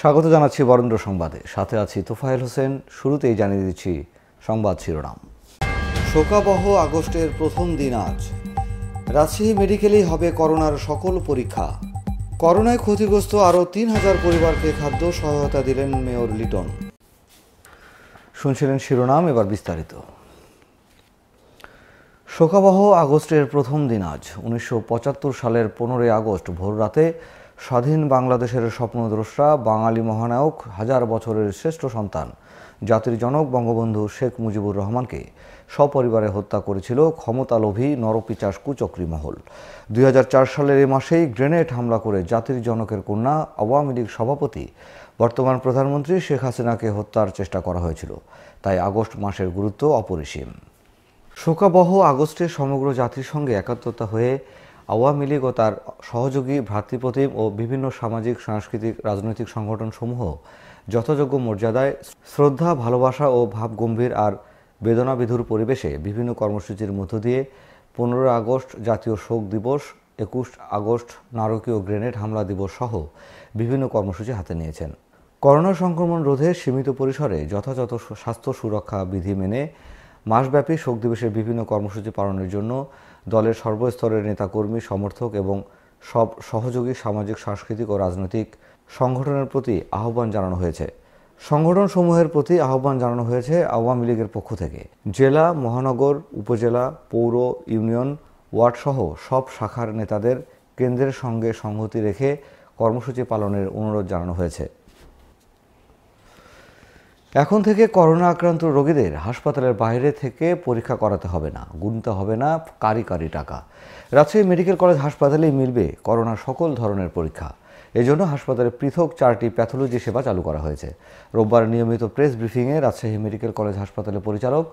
স্বাগত জানাচ্ছি বরেন্দ্র সংবাদে সাথে আছি তোফায়েল হোসেন শুরুতেই জানিয়ে দিচ্ছি সংবাদ শিরোনাম শোকাবহ আগস্টের প্রথম দিন আজ রাজশাহী মেডিকেলেই হবে করোনার সকল পরীক্ষা করোনায় ক্ষতিগ্রস্ত আরও তিন হাজার পরিবারকে খাদ্য সহায়তা দিলেন মেয়র লিটন শুনছিলেন শিরোনাম এবার বিস্তারিত শোকাবহ আগস্টের প্রথম দিন আজ উনিশশো সালের পনেরোই আগস্ট ভোর রাতে স্বাধীন বাংলাদেশের স্বপ্নদ্রষ্টা বাঙালি মহানায়ক হাজার বছরের শ্রেষ্ঠ সন্তান জাতির জনক বঙ্গবন্ধু শেখ মুজিবুর রহমানকে সপরিবারে হত্যা করেছিল ক্ষমতালোভী নরপিচাস কুচক্রী মহল দুই সালের এ মাসেই গ্রেনেড হামলা করে জাতির জনকের কন্যা আওয়ামী লীগ সভাপতি বর্তমান প্রধানমন্ত্রী শেখ হাসিনাকে হত্যার চেষ্টা করা হয়েছিল তাই আগস্ট মাসের গুরুত্ব অপরিসীম শোকাবহ আগস্টে সমগ্র জাতির সঙ্গে একাত্মতা হয়ে আওয়ামী লীগ ও তার সহযোগী ভ্রাতৃপ্রতিম ও বিভিন্ন সামাজিক সাংস্কৃতিক রাজনৈতিক সংগঠনসমূহ যথাযোগ্য মর্যাদায় শ্রদ্ধা ভালোবাসা ও ভাবগম্ভীর আর বেদনাবিধুর পরিবেশে বিভিন্ন কর্মসূচির মধ্য দিয়ে পনেরো আগস্ট জাতীয় শোক দিবস একুশ আগস্ট নারকীয় গ্রেনেড হামলা দিবস সহ বিভিন্ন কর্মসূচি হাতে নিয়েছেন করোনা সংক্রমণ রোধে সীমিত পরিসরে যথাযথ স্বাস্থ্য সুরক্ষা বিধি মেনে মাসব্যাপী শোক দিবসের বিভিন্ন কর্মসূচি পালনের জন্য দলের সর্বস্তরের নেতাকর্মী সমর্থক এবং সব সহযোগী সামাজিক সাংস্কৃতিক ও রাজনৈতিক সংগঠনের প্রতি আহ্বান জানানো হয়েছে সংগঠনসমূহের প্রতি আহ্বান জানানো হয়েছে আওয়ামী লীগের পক্ষ থেকে জেলা মহানগর উপজেলা পৌর ইউনিয়ন ওয়ার্ডসহ সব শাখার নেতাদের কেন্দ্রের সঙ্গে সংহতি রেখে কর্মসূচি পালনের অনুরোধ জানানো হয়েছে এখন থেকে করোনা আক্রান্ত রোগীদের হাসপাতালের বাইরে থেকে পরীক্ষা করাতে হবে না গুনতে হবে না কারি কারি টাকা রাজশাহী মেডিকেল কলেজ হাসপাতালেই মিলবে করোনা সকল ধরনের পরীক্ষা এজন্য হাসপাতালে পৃথক চারটি প্যাথোলজি সেবা চালু করা হয়েছে রোববার নিয়মিত প্রেস ব্রিফিংয়ে রাজশাহী মেডিকেল কলেজ হাসপাতালের পরিচালক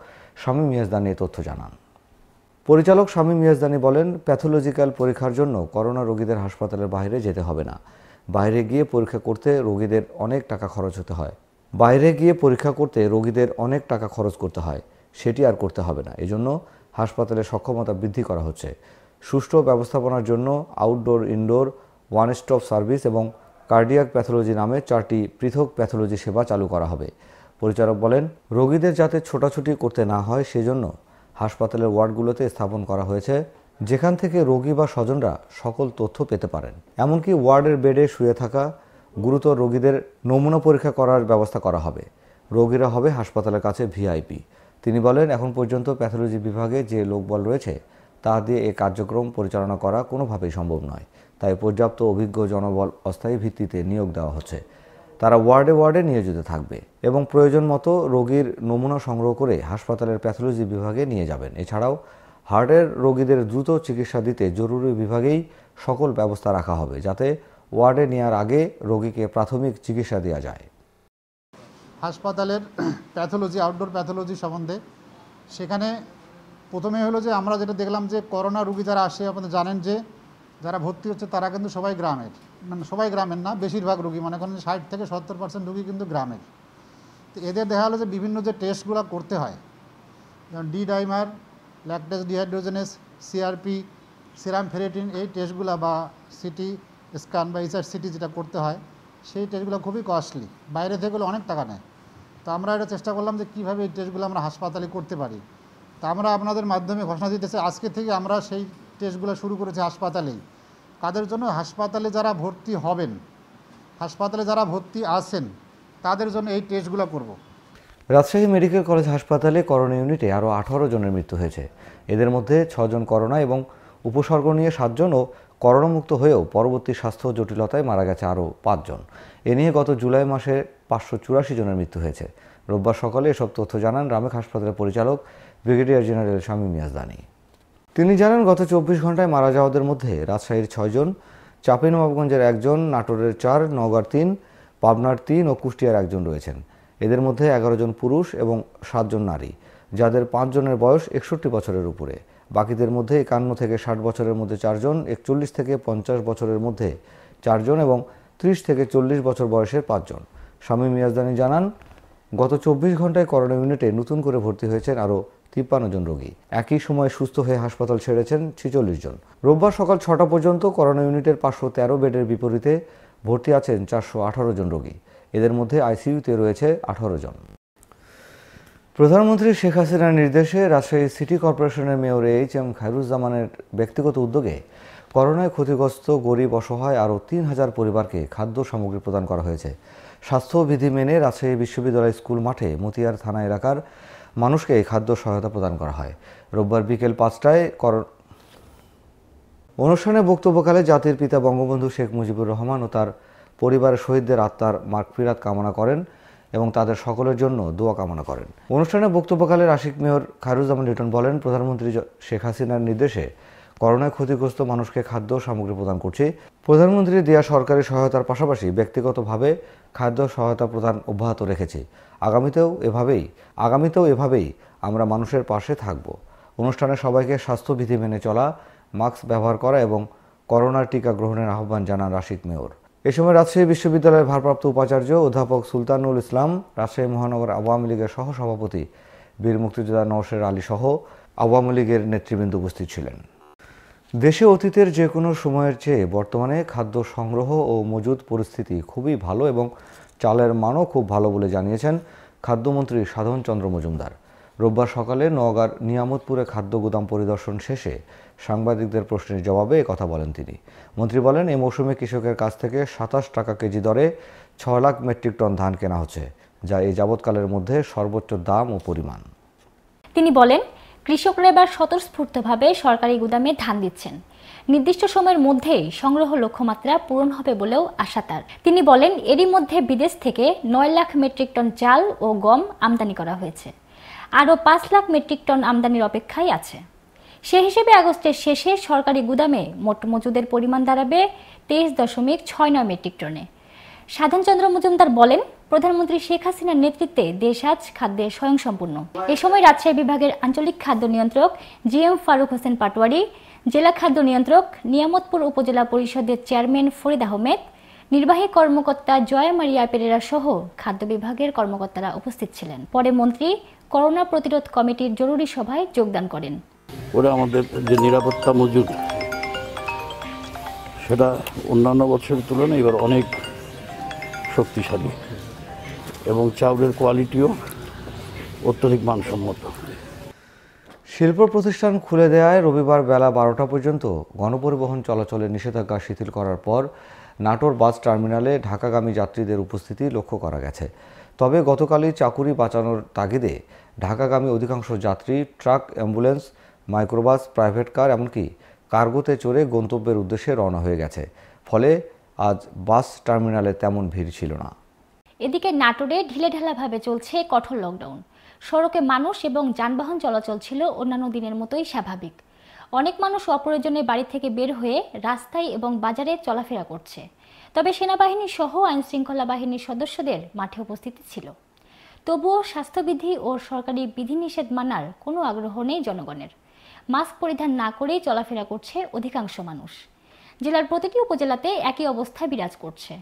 স্বামী মিয়াজদানি তথ্য জানান পরিচালক স্বামী মিয়াজদানি বলেন প্যাথোলজিক্যাল পরীক্ষার জন্য করোনা রোগীদের হাসপাতালের বাইরে যেতে হবে না বাইরে গিয়ে পরীক্ষা করতে রোগীদের অনেক টাকা খরচ হতে হয় বাইরে গিয়ে পরীক্ষা করতে রোগীদের অনেক টাকা খরচ করতে হয় সেটি আর করতে হবে না এজন্য হাসপাতালে সক্ষমতা বৃদ্ধি করা হচ্ছে সুষ্ঠু ব্যবস্থাপনার জন্য outdoor indoor one stop service এবং কার্ডিয়াক প্যাথোলজি নামে চারটি পৃথক প্যাথোলজি সেবা চালু করা হবে পরিচালক বলেন রোগীদের যাতে ছোটাছুটি করতে না হয় সেজন্য হাসপাতালের ওয়ার্ডগুলোতে স্থাপন করা হয়েছে যেখান থেকে রোগী বা স্বজনরা সকল তথ্য পেতে পারেন এমনকি ওয়ার্ডের বেডে শুয়ে থাকা গুরুতর রোগীদের নমুনা পরীক্ষা করার ব্যবস্থা করা হবে রোগীরা হবে হাসপাতালের কাছে ভিআইপি তিনি বলেন এখন পর্যন্ত প্যাথোলজি বিভাগে যে লোকবল রয়েছে তা দিয়ে এ কার্যক্রম পরিচালনা করা কোনোভাবেই সম্ভব নয় তাই পর্যাপ্ত অভিজ্ঞ জনবল অস্থায়ী ভিত্তিতে নিয়োগ দেওয়া হচ্ছে তারা ওয়ার্ডে ওয়ার্ডে নিয়োজিত থাকবে এবং প্রয়োজন মতো রোগীর নমুনা সংগ্রহ করে হাসপাতালের প্যাথোলজি বিভাগে নিয়ে যাবেন এছাড়াও হার্টের রোগীদের দ্রুত চিকিৎসা দিতে জরুরি বিভাগেই সকল ব্যবস্থা রাখা হবে যাতে ওয়ার্ডে নেওয়ার আগে রোগীকে প্রাথমিক চিকিৎসা দেওয়া যায় হাসপাতালের প্যাথোলজি আউটডোর প্যাথোলজি সম্বন্ধে সেখানে প্রথমে হলো যে আমরা যেটা দেখলাম যে করোনা রুগী যারা আসে আপনারা জানেন যে যারা ভর্তি হচ্ছে তারা কিন্তু সবাই গ্রামের মানে সবাই গ্রামের না বেশিরভাগ রুগী মানে কারণ ষাট থেকে সত্তর পার্সেন্ট রুগী কিন্তু গ্রামের তো এদের দেখা হলো যে বিভিন্ন যে টেস্টগুলো করতে হয় যেমন D dimer lactate dehydrogenase CRP serum ferritin এই টেস্টগুলো বা সিটি স্ক্যান বা ইসার সিটি যেটা করতে হয় সেই টেস্টগুলো খুবই কস্টলি বাইরে থেকে অনেক টাকা নেয় তো আমরা এটা চেষ্টা করলাম যে কীভাবে এই টেস্টগুলো আমরা হাসপাতালে করতে পারি তা আমরা আপনাদের মাধ্যমে ঘোষণা দিতেছি আজকে থেকে আমরা সেই টেস্টগুলো শুরু করেছি হাসপাতালেই কাদের জন্য হাসপাতালে যারা ভর্তি হবেন হাসপাতালে যারা ভর্তি আছেন তাদের জন্য এই টেস্টগুলো করব রাজশাহী মেডিকেল কলেজ হাসপাতালে করোনা ইউনিটে আরও আঠারো জনের মৃত্যু হয়েছে এদের মধ্যে ছজন করোনা এবং উপসর্গ নিয়ে সাতজন ও করোনামুক্ত হয়েও পরবর্তী স্বাস্থ্য জটিলতায় মারা গেছে আরও পাঁচজন এ নিয়ে গত জুলাই মাসে পাঁচশো চুরাশি জনের মৃত্যু হয়েছে রোববার সকালে এসব তথ্য জানান রামেক হাসপাতালের পরিচালক ব্রিগেডিয়ার জেনারেল স্বামী মিয়াজদানি তিনি জানান গত চব্বিশ ঘন্টায় মারা যাওয়াদের মধ্যে রাজশাহীর ছয়জন চাপিনবাবগঞ্জের একজন নাটোরের চার নওগাঁর তিন পাবনার তিন ও কুষ্টিয়ার একজন রয়েছেন এদের মধ্যে এগারো জন পুরুষ এবং সাতজন নারী যাদের পাঁচজনের বয়স একষট্টি বছরের উপরে বাকিদের মধ্যে একান্ন থেকে ষাট বছরের মধ্যে চারজন একচল্লিশ থেকে পঞ্চাশ বছরের মধ্যে চারজন এবং ত্রিশ থেকে চল্লিশ বছর বয়সের পাঁচজন স্বামী মিয়াজদানি জানান গত চব্বিশ ঘন্টায় করোনা ইউনিটে নতুন করে ভর্তি হয়েছেন আরও তিপ্পান্ন জন রোগী একই সময় সুস্থ হয়ে হাসপাতাল ছেড়েছেন ছিচল্লিশ জন রোববার সকাল ছটা পর্যন্ত করোনা ইউনিটের পাঁচশো তেরো বেডের বিপরীতে ভর্তি আছেন চারশো আঠারো জন রোগী এদের মধ্যে আইসিইউতে রয়েছে আঠারো জন প্রধানমন্ত্রী শেখ হাসিনার নির্দেশে রাজশাহী সিটি কর্পোরেশনের মেয়র এইচ এম খায়রুজ্জামানের ব্যক্তিগত উদ্যোগে করোনায় ক্ষতিগ্রস্ত গরিব অসহায় আরও তিন হাজার পরিবারকে খাদ্য সামগ্রী প্রদান করা হয়েছে স্বাস্থ্যবিধি মেনে রাজশাহী বিশ্ববিদ্যালয় স্কুল মাঠে মতিয়ার থানা এলাকার মানুষকে এই খাদ্য সহায়তা প্রদান করা হয় রোববার বিকেল পাঁচটায় কর অনুষ্ঠানে বক্তব্যকালে জাতির পিতা বঙ্গবন্ধু শেখ মুজিবুর রহমান ও তার পরিবারের শহীদদের আত্মার মার্কফিরাত কামনা করেন এবং তাদের সকলের জন্য দোয়া কামনা করেন অনুষ্ঠানে বক্তব্যকালে আশিক মেয়র খায়রুজ্জামান লিটন বলেন প্রধানমন্ত্রী শেখ হাসিনার নির্দেশে করোনায় ক্ষতিগ্রস্ত মানুষকে খাদ্য সামগ্রী প্রদান করছে প্রধানমন্ত্রী দেয়া সরকারি সহায়তার পাশাপাশি ব্যক্তিগতভাবে খাদ্য সহায়তা প্রদান অব্যাহত রেখেছে আগামীতেও এভাবেই আগামীতেও এভাবেই আমরা মানুষের পাশে থাকব অনুষ্ঠানে সবাইকে স্বাস্থ্যবিধি মেনে চলা মাস্ক ব্যবহার করা এবং করোনার টিকা গ্রহণের আহ্বান জানান রাশিদ মেয়র এ সময় রাজশাহী বিশ্ববিদ্যালয়ের ভারপ্রাপ্ত উপাচার্য অধ্যাপক সুলতানুল ইসলাম রাজশাহী মহানগর আওয়ামী লীগের সহসভাপতি বীর মুক্তিযোদ্ধা নওশের আলী সহ আওয়ামী লীগের নেতৃবৃন্দ উপস্থিত ছিলেন দেশে অতীতের যে কোনো সময়ের চেয়ে বর্তমানে খাদ্য সংগ্রহ ও মজুদ পরিস্থিতি খুবই ভালো এবং চালের মানও খুব ভালো বলে জানিয়েছেন খাদ্যমন্ত্রী সাধন চন্দ্র মজুমদার রোববার সকালে নওগাঁর নিয়ামতপুরে খাদ্য গুদাম পরিদর্শন শেষে সাংবাদিকদের প্রশ্নের জবাবে কথা বলেন তিনি মন্ত্রী বলেন এ মৌসুমে কৃষকের কাছ থেকে সাতাশ টাকা কেজি দরে ছ লাখ মেট্রিক টন ধান কেনা হচ্ছে যা এই যাবৎকালের মধ্যে সর্বোচ্চ দাম ও পরিমাণ তিনি বলেন কৃষকরা এবার স্বতঃস্ফূর্তভাবে সরকারি গুদামে ধান দিচ্ছেন নির্দিষ্ট সময়ের মধ্যেই সংগ্রহ লক্ষ্যমাত্রা পূরণ হবে বলেও আশা তার তিনি বলেন এরই মধ্যে বিদেশ থেকে নয় লাখ মেট্রিক টন চাল ও গম আমদানি করা হয়েছে আরও পাঁচ লাখ মেট্রিক টন আমদানির অপেক্ষায় আছে সে হিসেবে আগস্টের শেষে সরকারি গুদামে মোট মজুদের পরিমাণ দাঁড়াবে তেইশ দশমিক ছয় নয় মেট্রিক টনে সাধনচন্দ্র মজুমদার বলেন প্রধানমন্ত্রী শেখ হাসিনার নেতৃত্বে দেশ আজ খাদ্যে স্বয়ংসম্পূর্ণ এ সময় রাজশাহী বিভাগের আঞ্চলিক খাদ্য নিয়ন্ত্রক জি এম ফারুক হোসেন পাটোয়ারি জেলা খাদ্য নিয়ন্ত্রক নিয়ামতপুর উপজেলা পরিষদের চেয়ারম্যান ফরিদ আহমেদ নির্বাহী কর্মকর্তা জয়া মারিয়া পেরেরা সহ খাদ্য বিভাগের কর্মকর্তারা উপস্থিত ছিলেন পরে মন্ত্রী করোনা প্রতিরোধ কমিটির জরুরি সভায় যোগদান করেন ওরা আমাদের যে নিরাপত্তা মজুর সেটা অন্যান্য বছরের তুলনায় এবার অনেক শক্তিশালী এবং চাউলের কোয়ালিটিও অত্যধিক মানসম্মত শিল্প প্রতিষ্ঠান খুলে দেওয়ায় রবিবার বেলা বারোটা পর্যন্ত গণপরিবহন চলাচলে নিষেধাজ্ঞা শিথিল করার পর নাটোর বাস টার্মিনালে ঢাকাগামী যাত্রীদের উপস্থিতি লক্ষ্য করা গেছে তবে গতকালই চাকুরি বাঁচানোর তাগিদে ঢাকাগামী অধিকাংশ যাত্রী truck ambulance microbus private car এমনকি কার্গোতে চড়ে গন্তব্যের উদ্দেশ্যে রওনা হয়ে গেছে ফলে আজ বাস টার্মিনালে তেমন ভিড় ছিল না এদিকে নাটোরে ঢিলেঢালাভাবে চলছে কঠোর লকডাউন সড়কে মানুষ এবং যানবাহন চলাচল ছিল অন্যান্য দিনের মতোই স্বাভাবিক অনেক মানুষ অপ্রয়োজনে বাড়ি থেকে বের হয়ে রাস্তায় এবং বাজারে চলাফেরা করছে তবে সেনাবাহিনী সহ আইনশৃঙ্খলা বাহিনীর সদস্যদের মাঠে উপস্থিতি ছিল তবুও স্বাস্থ্যবিধি ও সরকারি বিধিনিষেধ মানার কোনো আগ্রহ নেই জনগণের মাস্ক পরিধান না করেই চলাফেরা করছে অধিকাংশ মানুষ জেলার প্রতিটি উপজেলাতে একই অবস্থা বিরাজ করছে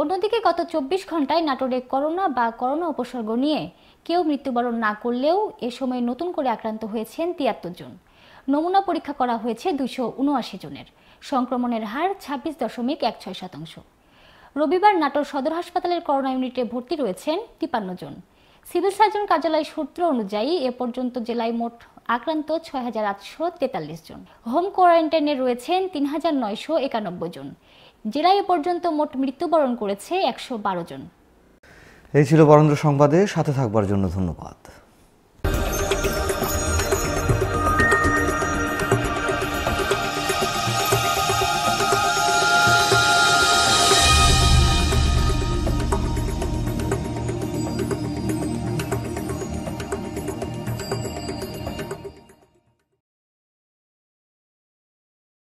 অন্যদিকে গত চব্বিশ ঘন্টায় নাটোরে করোনা বা করোনা উপসর্গ নিয়ে কেউ মৃত্যুবরণ না করলেও এ সময় নতুন করে আক্রান্ত হয়েছেন তিয়াত্তর জন নমুনা পরীক্ষা করা হয়েছে দুশো উনআশি জনের সংক্রমণের হার ছাব্বিশ দশমিক এক ছয় শতাংশ রবিবার নাটোর সদর হাসপাতালের করোনা ইউনিটে ভর্তি রয়েছেন তিপান্ন জন সিভিল সার্জন কার্যালয় সূত্র অনুযায়ী এ পর্যন্ত জেলায় মোট আক্রান্ত ছয় হাজার আটশো তেতাল্লিশ জন হোম কোয়ারেন্টাইনে রয়েছেন তিন হাজার নয়শো একানব্বই জন জেলায় এ পর্যন্ত মোট মৃত্যুবরণ করেছে একশো বারো জন এই ছিল বরেন্দ্র সংবাদে সাথে থাকবার জন্য ধন্যবাদ